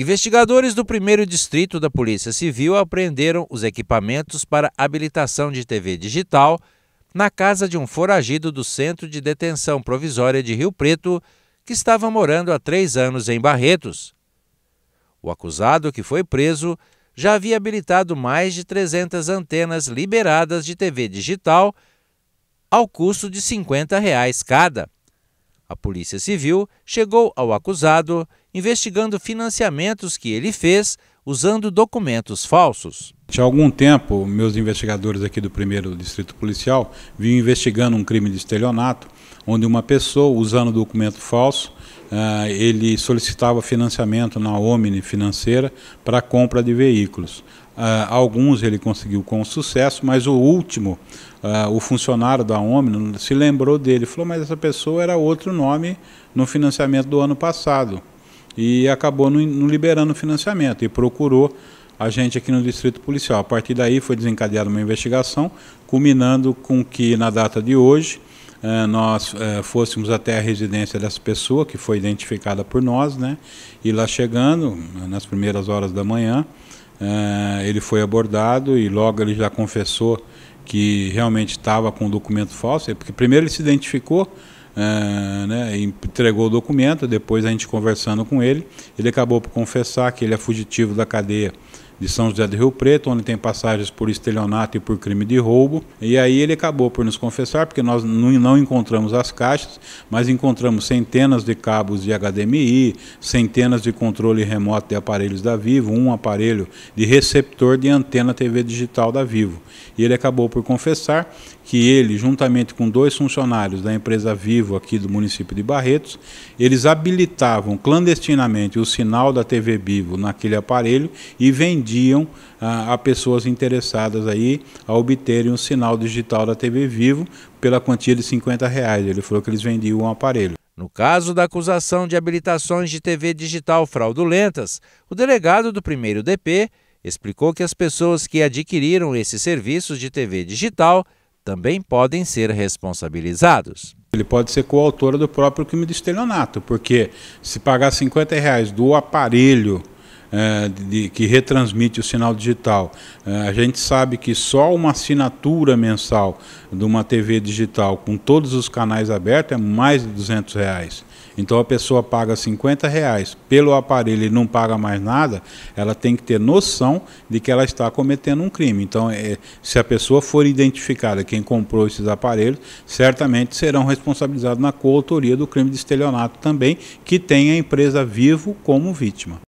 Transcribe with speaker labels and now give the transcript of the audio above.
Speaker 1: Investigadores do primeiro distrito da Polícia Civil apreenderam os equipamentos para habilitação de TV digital na casa de um foragido do Centro de Detenção Provisória de Rio Preto, que estava morando há três anos em Barretos. O acusado, que foi preso, já havia habilitado mais de 300 antenas liberadas de TV digital ao custo de R$ 50 reais cada. A Polícia Civil chegou ao acusado investigando financiamentos que ele fez usando documentos falsos.
Speaker 2: há algum tempo, meus investigadores aqui do primeiro distrito policial vinham investigando um crime de estelionato, onde uma pessoa, usando documento falso, ah, ele solicitava financiamento na Omni financeira para compra de veículos. Ah, alguns ele conseguiu com sucesso, mas o último, ah, o funcionário da Omni se lembrou dele, falou: mas essa pessoa era outro nome no financiamento do ano passado e acabou não, não liberando o financiamento e procurou a gente aqui no Distrito Policial. A partir daí foi desencadeada uma investigação, culminando com que na data de hoje é, nós é, fôssemos até a residência dessa pessoa, que foi identificada por nós, né? E lá chegando, nas primeiras horas da manhã, é, ele foi abordado e logo ele já confessou que realmente estava com o documento falso, porque primeiro ele se identificou, né, entregou o documento, depois a gente conversando com ele, ele acabou por confessar que ele é fugitivo da cadeia de São José do Rio Preto, onde tem passagens por estelionato e por crime de roubo. E aí ele acabou por nos confessar, porque nós não encontramos as caixas, mas encontramos centenas de cabos de HDMI, centenas de controle remoto de aparelhos da Vivo, um aparelho de receptor de antena TV digital da Vivo. E ele acabou por confessar que ele, juntamente com dois funcionários da empresa Vivo aqui do município de Barretos, eles habilitavam clandestinamente o sinal da TV Vivo naquele aparelho e vendiam vendiam a, ah, a pessoas interessadas aí a obterem um sinal digital da TV Vivo pela quantia de 50 reais. Ele falou que eles vendiam
Speaker 1: um aparelho. No caso da acusação de habilitações de TV digital fraudulentas, o delegado do primeiro DP explicou que as pessoas que adquiriram esses serviços de TV digital também podem ser responsabilizados. Ele pode ser coautora
Speaker 2: do próprio crime de estelionato,
Speaker 1: porque se pagar 50 reais do aparelho
Speaker 2: é, de, que retransmite o sinal digital. É, a gente sabe que só uma assinatura mensal de uma TV digital com todos os canais abertos é mais de 200 reais. Então a pessoa paga 50 reais pelo aparelho e não paga mais nada, ela tem que ter noção de que ela está cometendo um crime. Então, é, se a pessoa for identificada, quem comprou esses aparelhos, certamente serão responsabilizados na coautoria do crime de estelionato também, que tem a empresa Vivo como vítima.